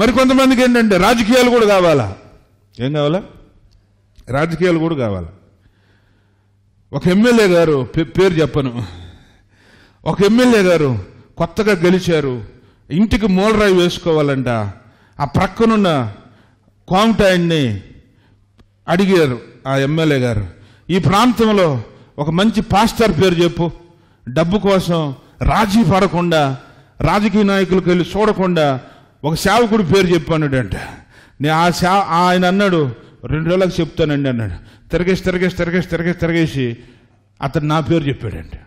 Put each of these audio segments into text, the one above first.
మరి కొంతమందికి ఏంటంటే రాజకీయాలు కూడా కావాలా ఏం కావాలా రాజకీయాలు కూడా కావాలా ఒక ఎమ్మెల్యే గారు పేరు చెప్పను ఒక ఎమ్మెల్యే గారు కొత్తగా గెలిచారు ఇంటికి మూలరాయి వేసుకోవాలంట ఆ ప్రక్కనున్న కాంటాయన్ని అడిగారు ఆ ఎమ్మెల్యే గారు ఈ ప్రాంతంలో ఒక మంచి పాస్టర్ పేరు చెప్పు డబ్బు కోసం రాజీ పడకుండా రాజకీయ నాయకులకు వెళ్ళి చూడకుండా ఒక సేవకుడు పేరు చెప్పానుడంట నే ఆ సేవ ఆయన అన్నాడు రెండు రోజులకు చెప్తానండి అన్నాడు తిరగేసి తిరగేసి తిరగేసి తిరగేసి తిరగేసి అతను నా పేరు చెప్పాడండి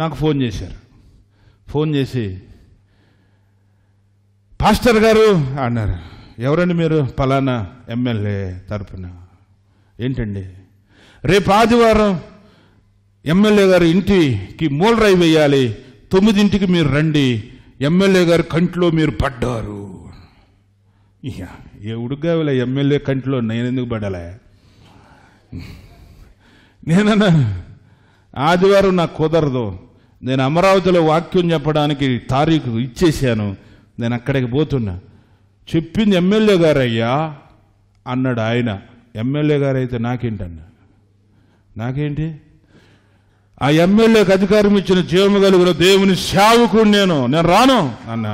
నాకు ఫోన్ చేశారు ఫోన్ చేసి పాస్టర్ గారు అన్నారు ఎవరండి మీరు పలానా ఎమ్మెల్యే తరపున ఏంటండి రేపు ఆదివారం ఎమ్మెల్యే గారు ఇంటికి రై వేయాలి తొమ్మిదింటికి మీరు రండి ఎమ్మెల్యే గారి కంట్లో మీరు పడ్డారు ఏ ఉడుగావిల ఎమ్మెల్యే కంట్లో నేను ఎందుకు పడలే నేనన్నా ఆదివారం నాకు కుదరదు నేను అమరావతిలో వాక్యం చెప్పడానికి తారీఖు ఇచ్చేసాను నేను అక్కడికి పోతున్నా చెప్పింది ఎమ్మెల్యే గారయ్యా అన్నాడు ఆయన ఎమ్మెల్యే గారు అయితే నాకేంటన్నా నాకేంటి ఆ ఎమ్మెల్యేకి అధికారం ఇచ్చిన జీవన కలుగున దేవుని సేవకుడు నేను నేను రాను అన్నా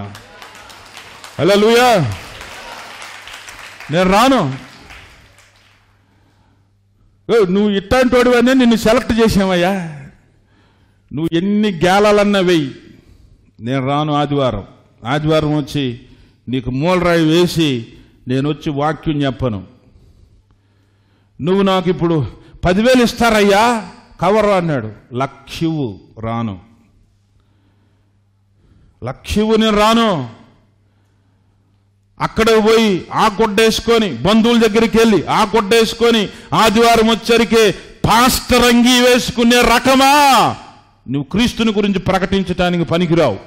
హలో లూయా నేను రాను నువ్వు ఇట్లాంటి వాడివనే నిన్ను సెలెక్ట్ చేసామయ్యా నువ్వు ఎన్ని గేలాలన్నా వెయ్యి నేను రాను ఆదివారం ఆదివారం వచ్చి నీకు మూలరాయి వేసి నేను వచ్చి వాక్యం చెప్పను నువ్వు నాకు ఇప్పుడు పదివేలు ఇస్తారయ్యా కవరు అన్నాడు లక్ష్యువు రాను లక్ష్యువు నేను రాను అక్కడ పోయి ఆ కొట్టేసుకొని బంధువుల దగ్గరికి వెళ్ళి ఆ కొట్టేసుకొని ఆదివారం వచ్చరికే పాస్టర్ అంగీ వేసుకునే రకమా నువ్వు క్రీస్తుని గురించి ప్రకటించడానికి పనికిరావు